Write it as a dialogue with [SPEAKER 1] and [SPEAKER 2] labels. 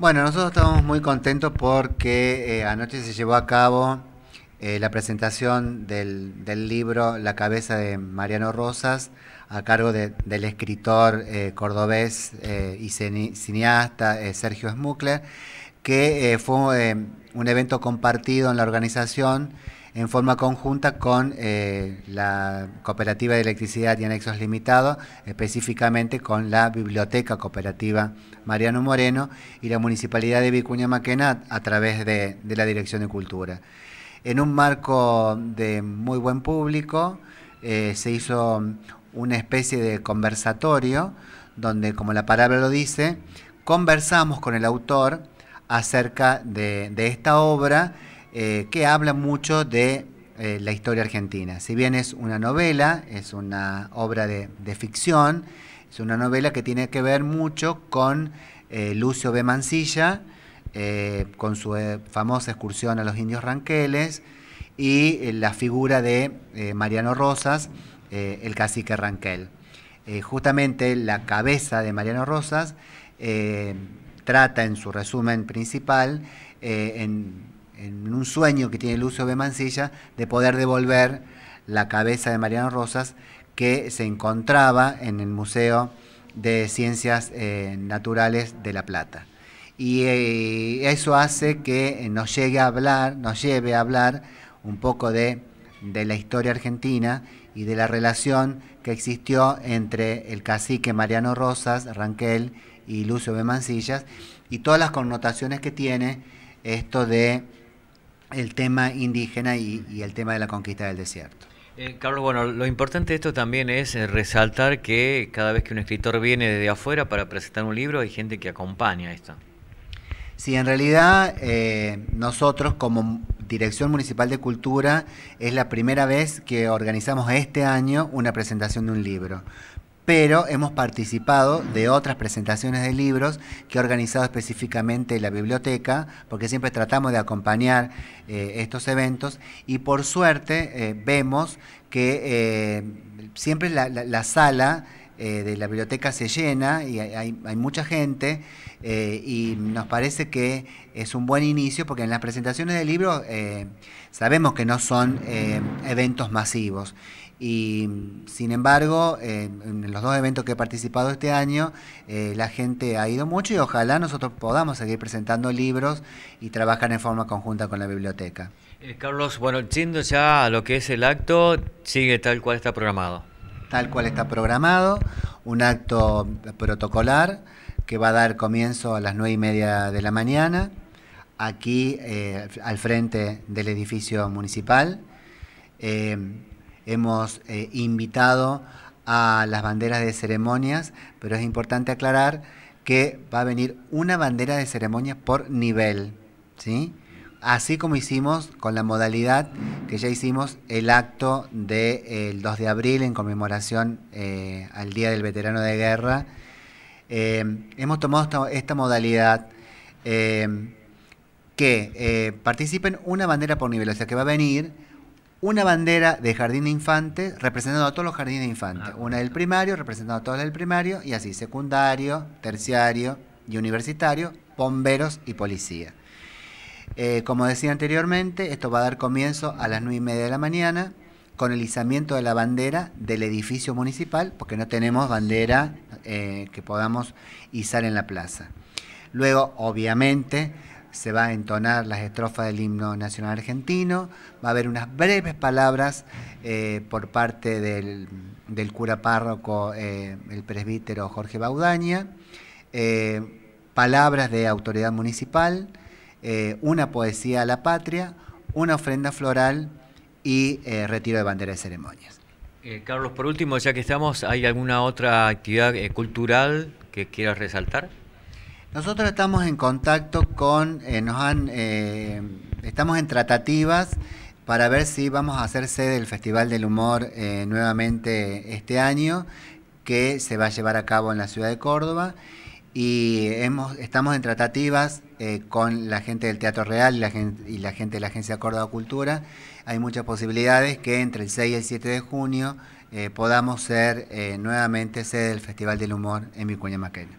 [SPEAKER 1] Bueno, nosotros estamos muy contentos porque eh, anoche se llevó a cabo eh, la presentación del, libro La cabeza de Mariano Rosas a cargo del escritor eh, cordobés y cineasta Sergio Smukler, que fue un evento compartido en la organización en forma conjunta con eh, la Cooperativa de Electricidad y Anexos Limitados, específicamente con la Biblioteca Cooperativa Mariano Moreno y la Municipalidad de Vicuña Maquenat a través de, la Dirección de Cultura. En un marco de muy buen público eh, se hizo una especie de conversatorio donde, como la palabra lo dice, conversamos con el autor acerca de esta obra eh, que habla mucho de eh, la historia argentina. Si bien es una novela, es una obra de, ficción, es una novela que tiene que ver mucho con eh, Lucio B. Mancilla, con su famosa excursión a los indios ranqueles, y la figura de Mariano Rosas, el cacique Ranquel. justamente la cabeza de Mariano Rosas trata en su resumen principal en en un sueño que tiene Lucio B. Mancilla de poder devolver la cabeza de Mariano Rosas que se encontraba en el Museo de Ciencias eh, Naturales de La Plata. Y eh, eso hace que eh, nos llegue a hablar, nos lleve a hablar un poco de, de la historia argentina y de la relación que existió entre el cacique Mariano Rosas, Ranquel y Lucio B. Mancillas, y todas las connotaciones que tiene esto de el tema indígena y, el tema de la conquista del desierto.
[SPEAKER 2] Eh, Carlos, bueno, lo importante de esto también es eh, resaltar que cada vez que un escritor viene desde afuera para presentar un libro, hay gente que acompaña esto.
[SPEAKER 1] Sí, en realidad eh, nosotros como Dirección Municipal de Cultura es la primera vez que organizamos este año una presentación de un libro pero hemos participado de otras presentaciones de libros que ha organizado específicamente la biblioteca, porque siempre tratamos de acompañar eh, estos eventos y por suerte eh, vemos que eh, siempre la, sala de la biblioteca se llena y hay, mucha gente y nos parece que es un buen inicio porque en las presentaciones de libros sabemos que no son eventos masivos y sin embargo, en los dos eventos que he participado este año, eh, la gente ha ido mucho y ojalá nosotros podamos seguir presentando libros y trabajar en forma conjunta con la biblioteca.
[SPEAKER 2] Eh, Carlos, bueno, yendo ya a lo que es el acto, sigue tal cual está programado. Tal cual está
[SPEAKER 1] programado, un acto protocolar que va a dar comienzo a las nueve y media de la mañana, aquí eh, al frente del edificio municipal hemos eh, invitado a las banderas de ceremonias, pero es importante aclarar que va a venir una bandera de ceremonias por nivel, ¿sí? Así como hicimos con la modalidad que ya hicimos el acto del 2 de abril en conmemoración eh, al Día del Veterano de Guerra, eh, hemos tomado esta modalidad que participen una bandera por nivel, o sea que va a venir una bandera de jardín de infantes representando a todos los jardines de infantes. Ah, una del primario representando a todos los del primario y así secundario, terciario y universitario, bomberos y policía. Eh, como decía anteriormente, esto va a dar comienzo a las nueve y media de la mañana con el izamiento de la bandera del edificio municipal, porque no tenemos bandera eh, que podamos izar en la plaza. Luego, obviamente, se va a entonar las estrofas del himno nacional argentino, va a haber unas breves palabras eh, por parte del, cura párroco, eh, el presbítero Jorge Baudaña, eh, palabras de autoridad municipal, una poesía a la patria, una ofrenda floral y retiro de bandera de ceremonias.
[SPEAKER 2] Carlos, por último, ya que estamos, ¿hay alguna otra actividad cultural que quieras resaltar?
[SPEAKER 1] Nosotros estamos en contacto con, eh, nos han, eh, estamos en tratativas para ver si vamos a hacer sede del Festival del Humor eh, nuevamente este año, que se va a llevar a cabo en la ciudad de Córdoba. Y estamos en tratativas con la gente del Teatro Real y la, gente, y la gente de la Agencia Córdoba Cultura. Hay muchas posibilidades que entre el 6 y el 7 de junio podamos ser nuevamente sede del Festival del Humor en Vicuña Maquena.